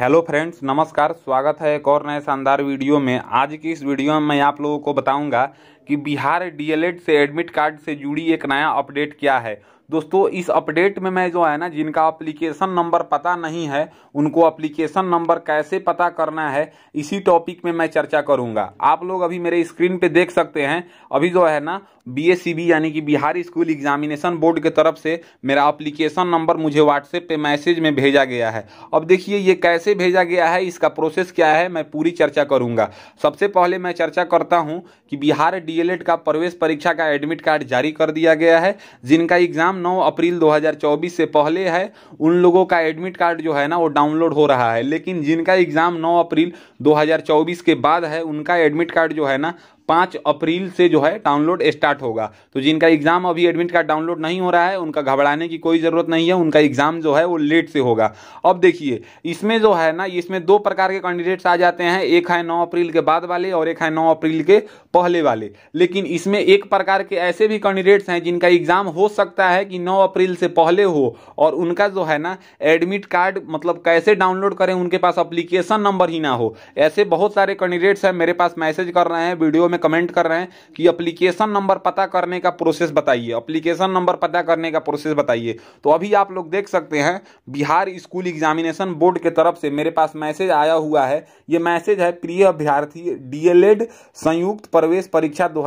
hello friends नमस्कार स्वागत है एक और नए शानदार वीडियो में आज की इस वीडियो में मैं आप लोगों को बताऊंगा कि बिहार डीएलएड से एडमिट कार्ड से जुड़ी एक नया अपडेट क्या है दोस्तों इस अपडेट में मैं जो है ना जिनका अप्लीकेशन नंबर पता नहीं है उनको अप्लीकेशन नंबर कैसे पता करना है इसी टॉपिक में मैं चर्चा करूंगा आप लोग अभी मेरे स्क्रीन पे देख सकते हैं अभी जो है ना बी यानी कि बिहार स्कूल एग्जामिनेशन बोर्ड की तरफ से मेरा अप्लीकेशन नंबर मुझे व्हाट्सएप पर मैसेज में भेजा गया है अब देखिए ये कैसे भेजा गया है इसका प्रोसेस क्या है मैं पूरी चर्चा करूँगा सबसे पहले मैं चर्चा करता हूँ कि बिहार डी e का प्रवेश परीक्षा का एडमिट कार्ड जारी कर दिया गया है जिनका एग्जाम एग्ज़ाम 9 अप्रैल 2024 से पहले है उन लोगों का एडमिट कार्ड जो है ना वो डाउनलोड हो रहा है लेकिन जिनका एग्ज़ाम 9 अप्रैल 2024 के बाद है उनका एडमिट कार्ड जो है ना पाँच अप्रैल से जो है डाउनलोड स्टार्ट होगा तो जिनका एग्ज़ाम अभी एडमिट कार्ड डाउनलोड नहीं हो रहा है उनका घबराने की कोई ज़रूरत नहीं है उनका एग्ज़ाम जो है वो लेट से होगा अब देखिए इसमें जो है ना इसमें दो प्रकार के कैंडिडेट्स आ जाते हैं एक है नौ अप्रैल के बाद वाले और एक है नौ अप्रैल के पहले वाले लेकिन इसमें एक प्रकार के ऐसे भी कैंडिडेट्स हैं जिनका एग्ज़ाम हो सकता है कि नौ अप्रैल से पहले हो और उनका जो है ना एडमिट कार्ड मतलब कैसे डाउनलोड करें उनके पास अप्लीकेशन नंबर ही ना हो ऐसे बहुत सारे कैंडिडेट्स हैं मेरे पास मैसेज कर रहे हैं वीडियो में में कमेंट कर रहे हैं कि अप्लीकेशन नंबर पता करने का प्रोसेस बताइए अप्लीकेशन नंबर पता करने का प्रोसेस बताइए तो अभी आप लोग देख सकते हैं बिहार स्कूल एग्जामिनेशन बोर्ड के तरफ से मेरे पास मैसेज आया हुआ है ये मैसेज है प्रिय अभ्यार्थी डीएलएड संयुक्त प्रवेश परीक्षा दो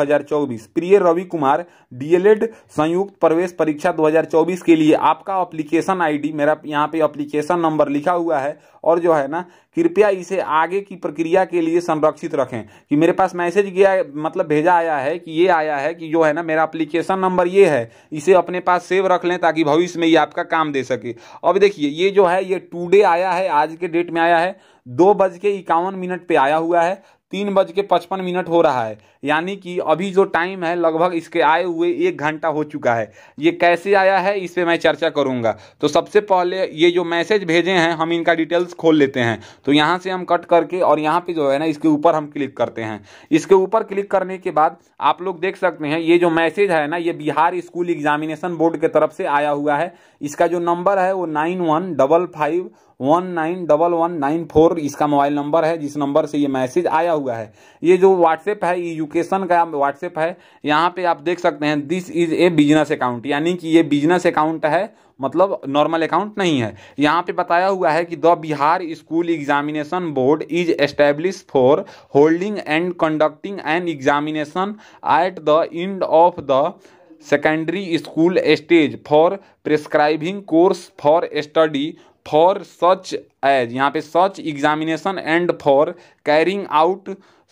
प्रिय रवि कुमार डीएलएड संयुक्त प्रवेश परीक्षा दो के लिए आपका अप्लीकेशन आई मेरा यहाँ पे अप्लीकेशन नंबर लिखा हुआ है और जो है ना कृपया इसे आगे की प्रक्रिया के लिए संरक्षित रखें कि मेरे पास मैसेज किया मतलब भेजा आया है कि ये आया है कि जो है ना मेरा अप्लीकेशन नंबर ये है इसे अपने पास सेव रख लें ताकि भविष्य में ये आपका काम दे सके अब देखिए ये जो है ये टूडे आया है आज के डेट में आया है दो बज के इक्यावन मिनट पे आया हुआ है तीन बज के पचपन मिनट हो रहा है यानी कि अभी जो टाइम है लगभग इसके आए हुए एक घंटा हो चुका है ये कैसे आया है इस पर मैं चर्चा करूंगा तो सबसे पहले ये जो मैसेज भेजे हैं हम इनका डिटेल्स खोल लेते हैं तो यहाँ से हम कट करके और यहाँ पर जो है ना इसके ऊपर हम क्लिक करते हैं इसके ऊपर क्लिक करने के बाद आप लोग देख सकते हैं ये जो मैसेज है ना ये बिहार स्कूल एग्जामिनेशन बोर्ड के तरफ से आया हुआ है इसका जो नंबर है वो nine one double five one nine double one nine four इसका मोबाइल नंबर है जिस नंबर से ये मैसेज आया हुआ है ये जो व्हाट्सएप है एजुकेशन का व्हाट्सएप है यहाँ पे आप देख सकते हैं this is a business account यानी कि ये बिजनेस अकाउंट है मतलब नॉर्मल अकाउंट नहीं है यहाँ पे बताया हुआ है कि the Bihar school examination board is establish for holding and conducting an examination at the end of the secondary school stage for prescribing course for study for such as यहाँ पे such examination and for carrying out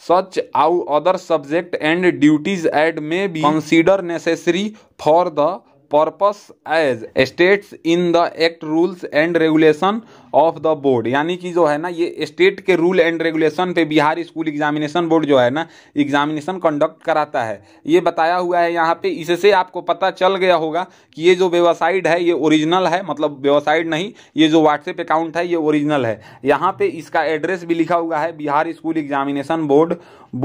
such आउ other subject and duties as may be consider necessary for the purpose as states in the act rules and regulation of the board यानी कि जो है ना ये state के rule and regulation पे Bihar school examination board जो है ना एग्जामिनेशन कंडक्ट कराता है ये बताया हुआ है यहाँ पे इससे आपको पता चल गया होगा कि ये जो वेबसाइट है ये ओरिजिनल है मतलब वेबसाइट नहीं ये जो व्हाट्सएप अकाउंट है ये ओरिजिनल है यहाँ पे इसका एड्रेस भी लिखा हुआ है Bihar school examination board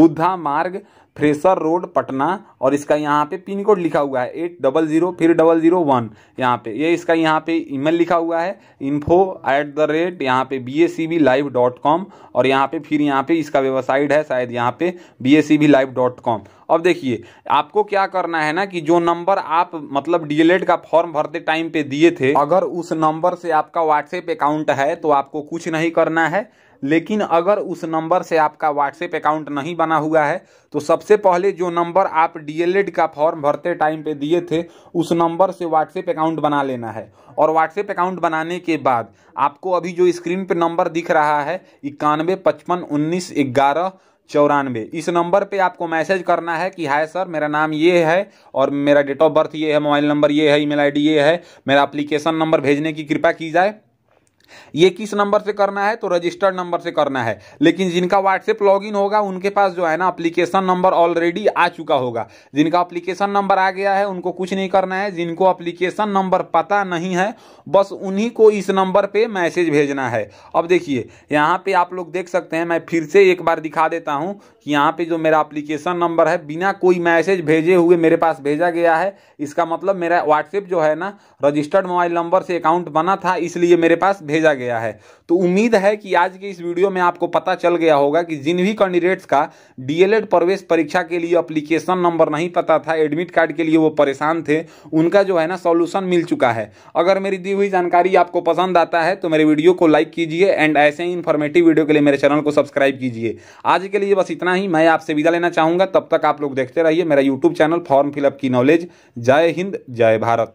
Buddha Marg Fraser road Patna और इसका यहाँ पे पिन कोड लिखा हुआ है एट डबल ज़ीरो फिर डबल ज़ीरो वन यहाँ पे ये यह इसका यहाँ पे ईमेल लिखा हुआ है इन्फो एट द रेट यहाँ पे B S C B live dot com और यहाँ पे फिर यहाँ पे इसका वेबसाइट है शायद यहाँ पे B S C B live dot com अब देखिए आपको क्या करना है ना कि जो नंबर आप मतलब डीएलएड का फॉर्म भरते टाइम पे दिए थे अगर उस नंबर से आपका व्हाट्सएप अकाउंट है तो आपको कुछ नहीं करना है लेकिन अगर उस नंबर से आपका व्हाट्सएप अकाउंट नहीं बना हुआ है तो सबसे पहले जो नंबर आप डीएलएड का फॉर्म भरते टाइम पे दिए थे उस नंबर से व्हाट्सएप अकाउंट बना लेना है और व्हाट्सएप अकाउंट बनाने के बाद आपको अभी जो स्क्रीन पे नंबर दिख रहा है इक्यानवे पचपन उन्नीस ग्यारह चौरानवे इस नंबर पे आपको मैसेज करना है कि हाय सर मेरा नाम ये है और मेरा डेट ऑफ बर्थ ये है मोबाइल नंबर ये है ईमेल आईडी ये है मेरा अप्लीकेशन नंबर भेजने की कृपा की जाए ये किस नंबर से करना है तो रजिस्टर्ड नंबर से करना है लेकिन जिनका व्हाट्सएप लॉगिन होगा उनके पास जो है ना अप्लीकेशन नंबर ऑलरेडी आ चुका होगा जिनका अप्लीकेशन नंबर आ गया है उनको कुछ नहीं करना है जिनको अप्लीकेशन नंबर पता नहीं है बस उन्हीं को इस नंबर पर मैसेज भेजना है अब देखिए यहाँ पर आप लोग देख सकते हैं मैं फिर से एक बार दिखा देता हूँ कि यहाँ पर जो मेरा अप्लीकेशन नंबर है बिना कोई मैसेज भेजे हुए मेरे पास भेजा गया है इसका मतलब मेरा व्हाट्सएप जो है ना रजिस्टर्ड मोबाइल नंबर से अकाउंट बना था इसलिए मेरे पास भेज भेजा गया है तो उम्मीद है कि आज के इस वीडियो में आपको पता चल गया होगा कि जिन भी कैंडिडेट्स का डीएलएड प्रवेश परीक्षा के लिए अप्लीकेशन नंबर नहीं पता था एडमिट कार्ड के लिए वो परेशान थे उनका जो है ना सोल्यूशन मिल चुका है अगर मेरी दी हुई जानकारी आपको पसंद आता है तो मेरे वीडियो को लाइक कीजिए एंड ऐसे ही इन्फॉर्मेटिव वीडियो के लिए मेरे चैनल को सब्सक्राइब कीजिए आज के लिए बस इतना ही मैं आपसे विदा लेना चाहूँगा तब तक आप लोग देखते रहिए मेरा यूट्यूब चैनल फॉर्म फिलअप की नॉलेज जय हिंद जय भारत